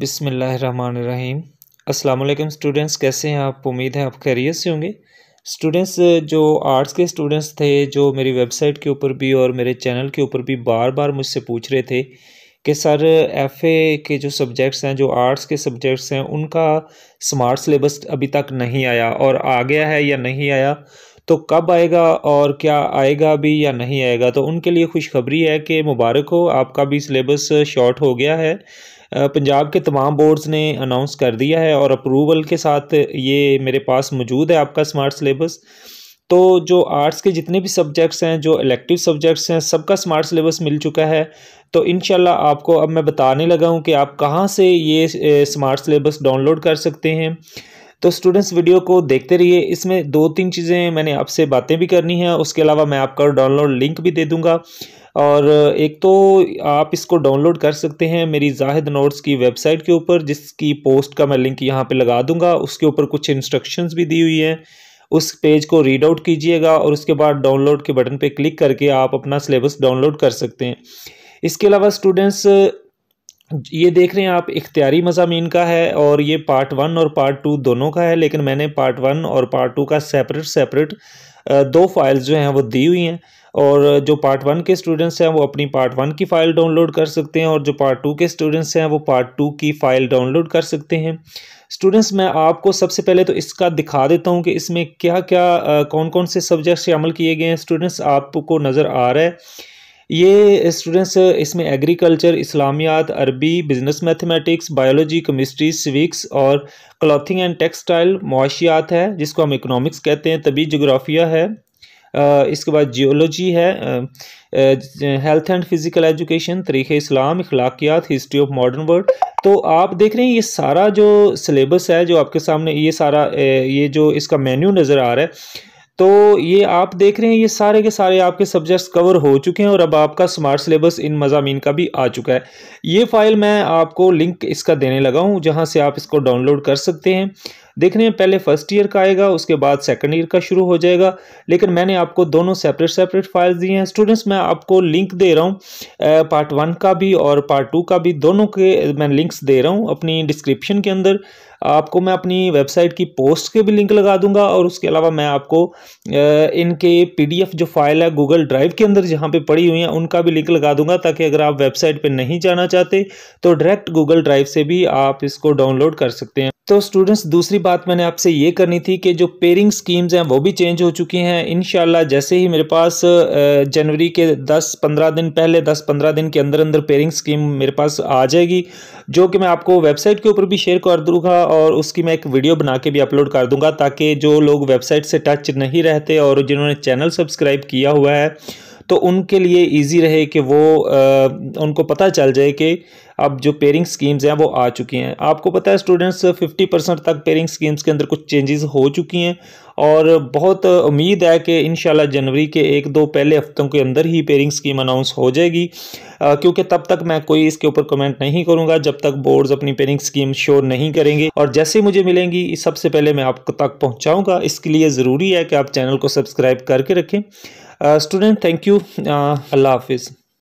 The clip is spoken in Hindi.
बिसमीम अस्सलाम स्टूडेंट्स कैसे हैं आप उम्मीद है आप खैरियत से होंगे स्टूडेंट्स जो आर्ट्स के स्टूडेंट्स थे जो मेरी वेबसाइट के ऊपर भी और मेरे चैनल के ऊपर भी बार बार मुझसे पूछ रहे थे कि सर एफ़ ए के जो सब्जेक्ट्स हैं जो आर्ट्स के सब्जेक्ट्स हैं उनका स्मार्ट सिलेबस अभी तक नहीं आया और आ गया है या नहीं आया तो कब आएगा और क्या आएगा भी या नहीं आएगा तो उनके लिए खुशखबरी है कि मुबारक हो आपका भी सिलेबस शॉर्ट हो गया है पंजाब के तमाम बोर्ड्स ने अनाउंस कर दिया है और अप्रूवल के साथ ये मेरे पास मौजूद है आपका स्मार्ट सिलेबस तो जो आर्ट्स के जितने भी सब्जेक्ट्स हैं जो इलेक्टिव सब्जेक्ट्स हैं सबका स्मार्ट सिलेबस मिल चुका है तो इन आपको अब मैं बताने लगा हूँ कि आप कहाँ से ये स्मार्ट सिलेबस डाउनलोड कर सकते हैं तो स्टूडेंट्स वीडियो को देखते रहिए इसमें दो तीन चीज़ें मैंने आपसे बातें भी करनी है उसके अलावा मैं आपका डाउनलोड लिंक भी दे दूँगा और एक तो आप इसको डाउनलोड कर सकते हैं मेरी जाहिद नोट्स की वेबसाइट के ऊपर जिसकी पोस्ट का मैं लिंक यहाँ पर लगा दूंगा उसके ऊपर कुछ इंस्ट्रक्शंस भी दी हुई हैं उस पेज को रीड आउट कीजिएगा और उसके बाद डाउनलोड के बटन पे क्लिक करके आप अपना सिलेबस डाउनलोड कर सकते हैं इसके अलावा स्टूडेंट्स ये देख रहे हैं आप इख्तियारी मजामी का है और ये पार्ट वन और पार्ट टू दोनों का है लेकिन मैंने पार्ट वन और पार्ट टू का सेपरेट सेपरेट दो फाइल्स जो हैं वो दी हुई हैं और जो पार्ट वन के स्टूडेंट्स हैं वो अपनी पार्ट वन की फ़ाइल डाउनलोड कर सकते हैं और जो पार्ट टू के स्टूडेंट्स हैं वो पार्ट टू की फ़ाइल डाउनलोड कर सकते हैं स्टूडेंट्स मैं आपको सबसे पहले तो इसका दिखा देता हूँ कि इसमें क्या क्या कौन कौन से सब्जेक्ट शामिल किए गए हैं स्टूडेंट्स आपको नज़र आ रहा है ये स्टूडेंट्स इसमें एग्रीकल्चर इस्लामियात अरबी business mathematics biology chemistry civics और क्लॉथिंग एंड टेक्सटाइल मुआशियात है जिसको हम इकोनॉमिक्स कहते हैं तभी जोग्राफिया है इसके बाद जियोलॉजी है हेल्थ एंड फिज़िकल एजुकेशन तरीक़ इस्लाम अखलाकियात हिस्ट्री ऑफ मॉडर्न वर्ल्ड तो आप देख रहे हैं ये सारा जो सिलेबस है जो आपके सामने ये सारा ये जो इसका मेन्यू नज़र आ रहा है तो ये आप देख रहे हैं ये सारे के सारे आपके सब्जेक्ट्स कवर हो चुके हैं और अब आपका स्मार्ट सिलेबस इन मजामी का भी आ चुका है ये फ़ाइल मैं आपको लिंक इसका देने लगा हूँ जहाँ से आप इसको डाउनलोड कर सकते हैं देखने में पहले फर्स्ट ईयर का आएगा उसके बाद सेकंड ईयर का शुरू हो जाएगा लेकिन मैंने आपको दोनों सेपरेट सेपरेट फाइल्स दी हैं स्टूडेंट्स मैं आपको लिंक दे रहा हूँ पार्ट वन का भी और पार्ट टू का भी दोनों के मैं लिंक्स दे रहा हूँ अपनी डिस्क्रिप्शन के अंदर आपको मैं अपनी वेबसाइट की पोस्ट के भी लिंक लगा दूंगा और उसके अलावा मैं आपको इनके पीडीएफ जो फाइल है गूगल ड्राइव के अंदर जहाँ पे पड़ी हुई हैं उनका भी लिंक लगा दूंगा ताकि अगर आप वेबसाइट पे नहीं जाना चाहते तो डायरेक्ट गूगल ड्राइव से भी आप इसको डाउनलोड कर सकते हैं तो स्टूडेंट्स दूसरी बात मैंने आपसे ये करनी थी कि जो पेयरिंग स्कीम्स हैं वो भी चेंज हो चुकी हैं इन जैसे ही मेरे पास जनवरी के 10-15 दिन पहले 10-15 दिन के अंदर अंदर पेयरिंग स्कीम मेरे पास आ जाएगी जो कि मैं आपको वेबसाइट के ऊपर भी शेयर कर दूंगा और उसकी मैं एक वीडियो बना के भी अपलोड कर दूंगा ताकि जो लोग वेबसाइट से टच नहीं रहते और जिन्होंने चैनल सब्सक्राइब किया हुआ है तो उनके लिए ईजी रहे कि वो आ, उनको पता चल जाए कि अब जो पेयरिंग स्कीम्स हैं वो आ चुकी हैं आपको पता है स्टूडेंट्स 50 परसेंट तक पेयरिंग स्कीम्स के अंदर कुछ चेंजेस हो चुकी हैं और बहुत उम्मीद है कि इन जनवरी के एक दो पहले हफ्तों के अंदर ही पेयरिंग स्कीम अनाउंस हो जाएगी क्योंकि तब तक मैं कोई इसके ऊपर कमेंट नहीं करूँगा जब तक बोर्ड्स अपनी पेयरिंग स्कीम शोर नहीं करेंगे और जैसे मुझे मिलेंगी सबसे पहले मैं आप तक पहुँचाऊँगा इसके लिए ज़रूरी है कि आप चैनल को सब्सक्राइब करके रखें uh, student thank you uh, allah hafiz